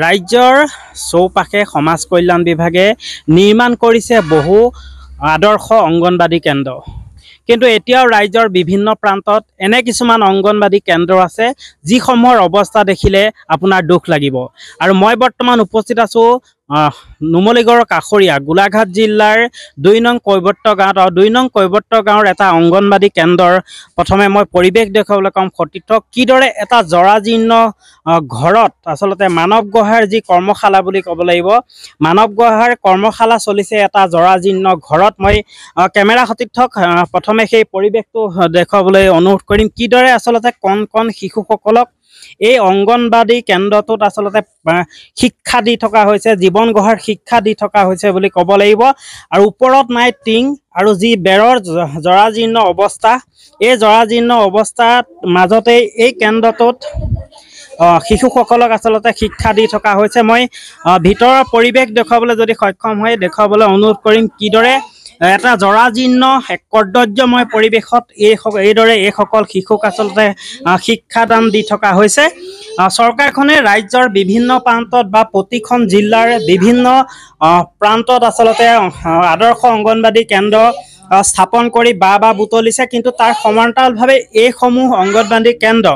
ৰাজ্যৰ চৌপাশে সমাজ কল্যাণ বিভাগে নিৰ্মাণ কৰিছে বহু আদৰ্শ অংগনবাদী কেন্দ্ৰ কিন্তু এতিয়াও ৰাজ্যৰ বিভিন্ন প্ৰান্তত এনে কিছুমান অংগনবাদী কেন্দ্ৰ আছে যিসমূহৰ অৱস্থা দেখিলে আপোনাৰ দুখ লাগিব আৰু মই বৰ্তমান উপস্থিত আছোঁ নুমলীগড়ৰ কাষৰীয়া গোলাঘাট জিলাৰ দুই নং কৈৱৰ্ত গাঁৱত দুই নং কৈৱৰ্ত গাঁৱৰ এটা অংগনবাদী কেন্দ্ৰৰ প্ৰথমে মই পৰিৱেশ দেখুৱাবলৈ ক'ম সতীৰ্থ কিদৰে এটা জৰাজীৰ্ণ ঘৰত আচলতে মানৱ গহাৰ যি কৰ্মশালা বুলি ক'ব লাগিব মানৱ গহাৰ কৰ্মশালা চলিছে এটা জৰাজীৰ্ণ ঘৰত মই কেমেৰা সতীৰ্থক প্ৰথমে সেই পৰিৱেশটো দেখুৱাবলৈ অনুৰোধ কৰিম কিদৰে আচলতে কণ কণ শিশুসকলক এই অংগনবাদী কেন্দ্ৰটোত আচলতে শিক্ষা দি থকা হৈছে জীৱন গঢ়াৰ শিক্ষা দি থকা হৈছে বুলি ক'ব লাগিব আৰু ওপৰত নাই টিং আৰু যি বেৰৰ জৰাজীৰ্ণ অৱস্থা এই জৰাজীৰ্ণ অৱস্থাত মাজতেই এই কেন্দ্ৰটোত শিশুসকলক আচলতে শিক্ষা দি থকা হৈছে মই ভিতৰৰ পৰিৱেশ দেখুৱাবলৈ যদি সক্ষম হয় দেখুৱাবলৈ অনুৰোধ কৰিম কিদৰে এটা জৰাজীৰ্ণ এক কৰ্দৰ্যময় পৰিৱেশত এই এইদৰে এইসকল শিশুক আচলতে শিক্ষাদান দি থকা হৈছে চৰকাৰখনে ৰাজ্যৰ বিভিন্ন প্ৰান্তত বা প্ৰতিখন জিলাৰ বিভিন্ন প্ৰান্তত আচলতে আদৰ্শ অংগনবাদী কেন্দ্ৰ স্থাপন কৰি বা বা বুটলিছে কিন্তু তাৰ সমান্তৰালভাৱে এইসমূহ অংগনবাদী কেন্দ্ৰ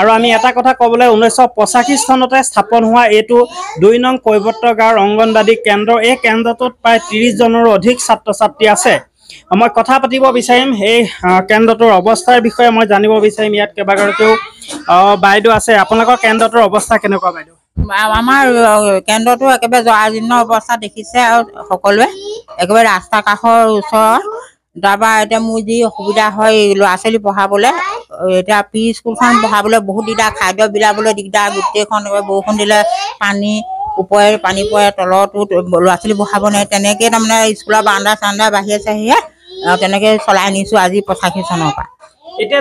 আৰু আমি এটা কথা ক'বলৈ ঊনৈছশ পঁচাশী চনতে স্থাপন হোৱা এইটো দুই নং কৈবত্ৰ গাঁৱৰ অংগনবাদী কেন্দ্ৰ এই কেন্দ্ৰটোত প্ৰায় ত্ৰিছজনৰো অধিক ছাত্ৰ ছাত্ৰী আছে মই কথা পাতিব বিচাৰিম সেই কেন্দ্ৰটোৰ অৱস্থাৰ বিষয়ে মই জানিব বিচাৰিম ইয়াত কেইবাগৰাকীও বাইদেউ আছে আপোনালোকৰ কেন্দ্ৰটোৰ অৱস্থা কেনেকুৱা বাইদেউ আমাৰ কেন্দ্ৰটো একেবাৰে জৰাজীৰ্ণ অৱস্থা দেখিছে আৰু সকলোৱে একেবাৰে ৰাস্তা কাষৰ ওচৰত তাৰপৰা এতিয়া মোৰ যি অসুবিধা হয় ল'ৰা ছোৱালী পঢ়াবলৈ এতিয়া পি স্কুলখন বহাবলৈ বহুত দিগদাৰ খাদ্য বিলাবলৈ দিগদাৰ গোটেইখন বৰষুণ দিলে পানী ওপৰে পানী পৰে তলতো ল'ৰা ছোৱালী বহাব নোৱাৰে তেনেকৈয়ে তাৰমানে স্কুলৰ বাৰান্দা চান্দা বাহিৰে চাহিয়ে তেনেকৈ চলাই নিছোঁ আজি পঁচাশী চনৰ পৰা এতিয়া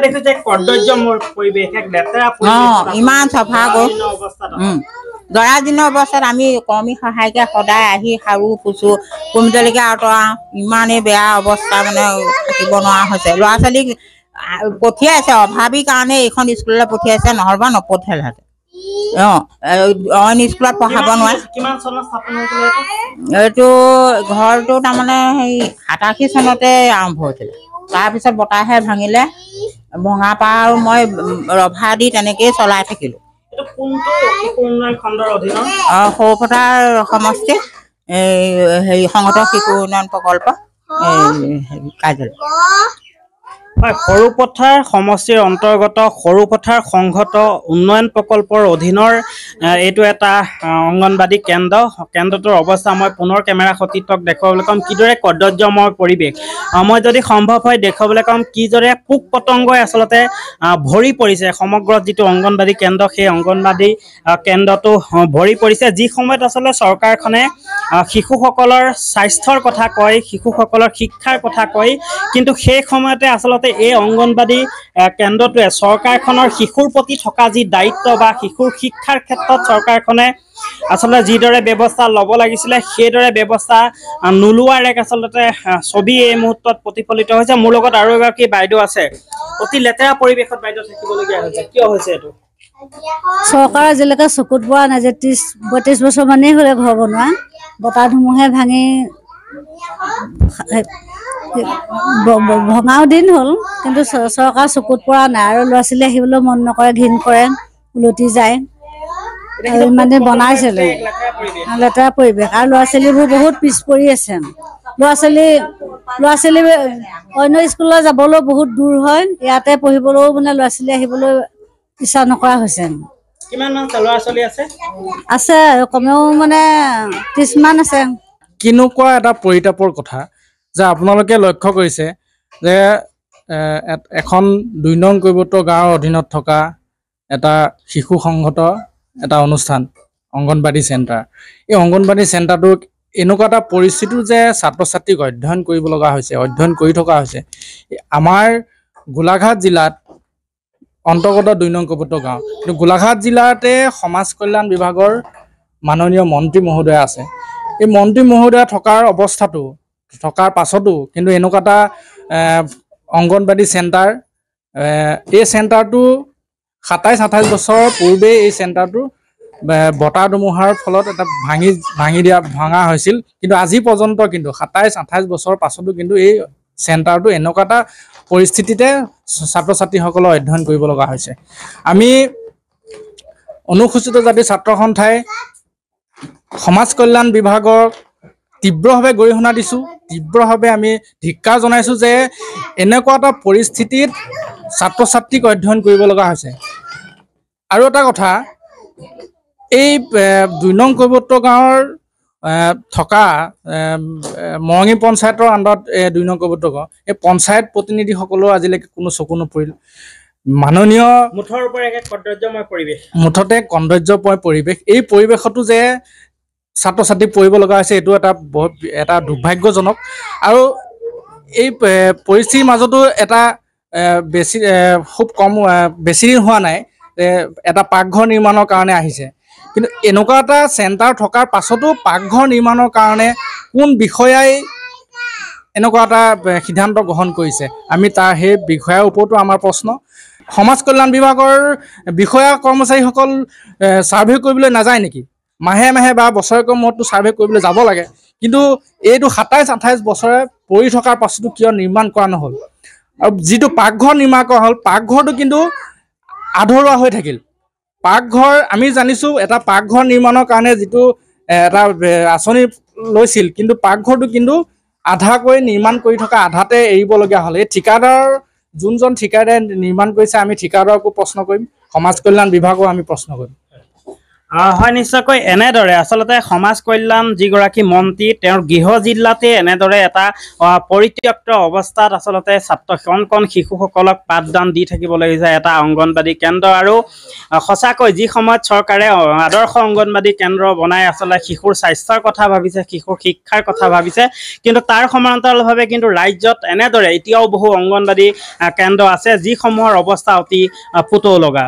অঁ ইমান চফা গৈ দৰা দিনৰ অৱস্থাত আমি কৰ্মী সহায়িকে সদায় আহি সাৰু পুচু কুমজলিকা আঁতৰাওঁ ইমানেই বেয়া অৱস্থা মানে থাকিব নোৱাৰা হৈছে ল'ৰা ছোৱালীক পঠিয়াইছে অভাৱী কাৰণে এইখন স্কুললৈ পঠিয়াইছে নহ'লেবা নপঠিয়ালহেঁতেন অইন স্কুলত পঢ়াব নোৱাৰে এইটো ঘৰটো তাৰমানে সেই সাতাশী চনতে আৰম্ভ হৈছিলে তাৰপিছত বতাহে ভাঙিলে ভঙা পা আৰু মই ৰভা দি তেনেকেই চলাই থাকিলো অঁ সৰুপথাৰ সমষ্টি এই হেৰি সংহত শিশু উন্নয়ন প্ৰকল্প এই কাৰ্যালয় সৰুপথাৰ সমষ্টিৰ অন্তৰ্গত সৰুপথাৰ সংহত উন্নয়ন প্ৰকল্পৰ অধীনৰ এইটো এটা অংগনবাদী কেন্দ্ৰ কেন্দ্ৰটোৰ অৱস্থা মই পুনৰ কেমেৰা সতীত্বক দেখুৱাবলৈ ক'ম কিদৰে কদৰ্যময় পৰিৱেশ মই যদি সম্ভৱ হয় দেখুৱাবলৈ ক'ম কিদৰে পোক পতংগই আচলতে ভৰি পৰিছে সমগ্ৰ যিটো অংগনবাদী কেন্দ্ৰ সেই অংগনবাদী কেন্দ্ৰটো ভৰি পৰিছে যি সময়ত আচলতে চৰকাৰখনে শিশুসকলৰ স্বাস্থ্যৰ কথা কয় শিশুসকলৰ শিক্ষাৰ কথা কয় কিন্তু সেই সময়তে আচলতে এই অঙ্গনবাদী কেন্দ্ৰটোৱে চৰকাৰখনৰ শিশুৰ প্ৰতি থকা যি দায়িত্ব বা শিশুৰ শিক্ষাৰ ক্ষেত্ৰত চৰকাৰখনে আচলতে যিদৰে ব্যৱস্থা ল'ব লাগিছিলে সেইদৰে ব্যৱস্থা নোলোৱাৰ এক আচলতে ছবি এই মুহূৰ্তত প্ৰতিফলিত হৈছে মোৰ লগত আৰু এগৰাকী বাইদেউ আছে অতি লেতেৰা পৰিৱেশত বাইদেউ থাকিবলগীয়া হৈছে কিয় হৈছে এইটো চৰকাৰ আজিলৈকে চকুত পোৱা নাই যে ত্ৰিছ বত্ৰিছ বছৰমানেই হ'লে ঘৰ বনোৱা বতাহ ধুমুহে ভাঙি ভঙাও দিন হ'ল কিন্তু চৰকাৰ চকুত পৰা নাই আৰু ল'ৰা ছোৱালী আহিবলৈ মন নকৰে ঘীণ কৰে উলটি যায় মানে বনাইছিলে লেতেৰা পৰিৱেশ আৰু ল'ৰা ছোৱালীবোৰ বহুত পিছ পৰি আছে ল'ৰা ছোৱালী ল'ৰা ছোৱালী অন্য স্কুললৈ যাবলৈও বহুত দূৰ হয় ইয়াতে পঢ়িবলৈও মানে ল'ৰা ছোৱালী আহিবলৈ ইচ্ছা নকৰা হৈছে আছে কমেও মানে ত্ৰিছমান আছে কেনেকুৱা এটা পৰিতাপৰ কথা যে আপোনালোকে লক্ষ্য কৰিছে যে এখন দুই নং কৈবত গাঁৱৰ অধীনত থকা এটা শিশু সংহত এটা অনুষ্ঠান অংগনবাদী চেণ্টাৰ এই অংগনবাদী চেণ্টাৰটোক এনেকুৱা এটা পৰিস্থিতি যে ছাত্ৰ ছাত্ৰীক অধ্যয়ন কৰিব লগা হৈছে অধ্যয়ন কৰি থকা হৈছে আমাৰ গোলাঘাট জিলাত অন্তৰ্গত দুই নং কৈবত গাঁও কিন্তু গোলাঘাট জিলাতে সমাজ কল্যাণ বিভাগৰ মাননীয় মন্ত্ৰী মহোদয় আছে এই মন্ত্ৰী মহোদয় থকাৰ অৱস্থাটো থকাৰ পাছতো কিন্তু এনেকুৱা এটা অংগনবাদী চেণ্টাৰ এই চেণ্টাৰটো সাতাইছ আঠাইছ বছৰৰ পূৰ্বেই এই চেণ্টাৰটো বতাহ ধুমুহাৰ ফলত এটা ভাঙি ভাঙি দিয়া ভাঙা হৈছিল কিন্তু আজি পৰ্যন্ত কিন্তু সাতাইছ আঠাইছ বছৰৰ পাছতো কিন্তু এই চেণ্টাৰটো এনেকুৱা এটা পৰিস্থিতিতে ছাত্ৰ ছাত্ৰীসকলক অধ্যয়ন কৰিব লগা হৈছে আমি অনুসূচিত জাতিৰ ছাত্ৰ সন্থাই সমাজ কল্যাণ বিভাগক তীব্ৰভাৱে গৰিহণা দিছোঁ তীব্ৰভাৱে আমি ধিক্ষা জনাইছোঁ যে এনেকুৱা এটা পৰিস্থিতিত ছাত্ৰ ছাত্ৰীক অধ্যয়ন কৰিব লগা হৈছে আৰু এটা কথা এই দুই নং কৈবত্ৰ গাঁৱৰ থকা মৰঙি পঞ্চায়তৰ আণ্ডত দুই নং কৈবত্ৰ গাঁও এই পঞ্চায়ত প্ৰতিনিধিসকলৰ আজিলৈকে কোনো চকু নপৰিল মাননীয় মুঠৰ ওপৰত এক কন্দৰ্যময় পৰিৱেশ মুঠতে কন্দৰ্যময় পৰিৱেশ এই পৰিৱেশতো যে ছাত্ৰ ছাত্ৰী পঢ়িব লগা হৈছে এইটো এটা বহুত এটা দুৰ্ভাগ্যজনক আৰু এই পৰিস্থিতিৰ মাজতো এটা বেছি খুব কম বেছিদিন হোৱা নাই এটা পাকঘৰ নিৰ্মাণৰ কাৰণে আহিছে কিন্তু এনেকুৱা এটা চেণ্টাৰ থকাৰ পাছতো পাকঘৰ নিৰ্মাণৰ কাৰণে কোন বিষয়াই এনেকুৱা এটা সিদ্ধান্ত গ্ৰহণ কৰিছে আমি তাৰ সেই বিষয়াৰ ওপৰতো আমাৰ প্ৰশ্ন সমাজ কল্যাণ বিভাগৰ বিষয়া কৰ্মচাৰীসকল ছাৰ্ভে কৰিবলৈ নাযায় নেকি মাহে মাহে বা বছৰেকৰ মূৰতটো ছাৰ্ভে কৰিবলৈ যাব লাগে কিন্তু এইটো সাতাইছ আঠাইছ বছৰে পৰি থকাৰ পাছতো কিয় নিৰ্মাণ কৰা নহ'ল আৰু যিটো পাকঘৰ নিৰ্মাণ কৰা হ'ল পাকঘৰটো কিন্তু আধৰুৱা হৈ থাকিল পাকঘৰ আমি জানিছোঁ এটা পাকঘৰ নিৰ্মাণৰ কাৰণে যিটো এটা আঁচনি লৈছিল কিন্তু পাকঘৰটো কিন্তু আধাকৈ নিৰ্মাণ কৰি থকা আধাতে এৰিবলগীয়া হ'ল এই ঠিকাদাৰ যোনজন ঠিকাদাৰে নিৰ্মাণ কৰিছে আমি ঠিকাদাৰকো প্ৰশ্ন কৰিম সমাজ কল্যাণ বিভাগৰ আমি প্ৰশ্ন কৰিম হয় নিশ্চয়কৈ এনেদৰে আচলতে সমাজ কল্যাণ যিগৰাকী মন্ত্ৰী তেওঁৰ গৃহ জিলাতে এনেদৰে এটা পৰিত্যক্ত অৱস্থাত আচলতে ছাত্ৰ কণ কণ শিশুসকলক পাঠদান দি থাকিবলৈ যায় এটা অংগনবাদী কেন্দ্ৰ আৰু সঁচাকৈ যি সময়ত চৰকাৰে আদৰ্শ অংগনবাদী কেন্দ্ৰ বনাই আচলতে শিশুৰ স্বাস্থ্যৰ কথা ভাবিছে শিশুৰ শিক্ষাৰ কথা ভাবিছে কিন্তু তাৰ সমান্তৰালভাৱে কিন্তু ৰাজ্যত এনেদৰে এতিয়াও বহু অংগনবাদী কেন্দ্ৰ আছে যিসমূহৰ অৱস্থা অতি পুতৌ লগা